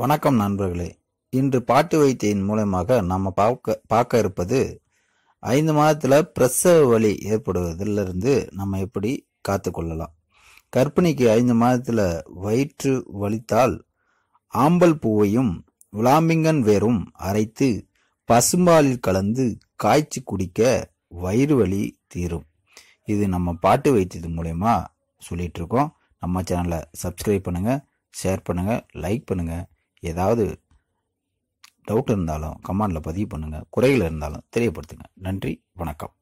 வணக்கம் நண்பர்களே இன்று பாட்டு வைத்தியின் மூலயமாக நம்ம பார்க்க பார்க்க இருப்பது ஐந்து மாதத்தில் பிரசவ வலி ஏற்படுவதிலிருந்து நம்ம எப்படி காத்துக்கொள்ளலாம் கற்பிணிக்கு ஐந்து மாதத்தில் வயிற்று வலித்தால் ஆம்பல் பூவையும் விளாம்பிங்கன் வேரும் அரைத்து பசும்பாலில் கலந்து காய்ச்சி குடிக்க வயிறு வலி தீரும் இது நம்ம பாட்டு வைத்தியது மூலயமா சொல்லிகிட்ருக்கோம் நம்ம சேனலை சப்ஸ்கிரைப் பண்ணுங்கள் ஷேர் பண்ணுங்கள் லைக் பண்ணுங்கள் ஏதாவது டவுட் இருந்தாலும் கமாண்டில் பதிவு பண்ணுங்கள் குறைகள் இருந்தாலும் தெரியப்படுத்துங்க நன்றி வணக்கம்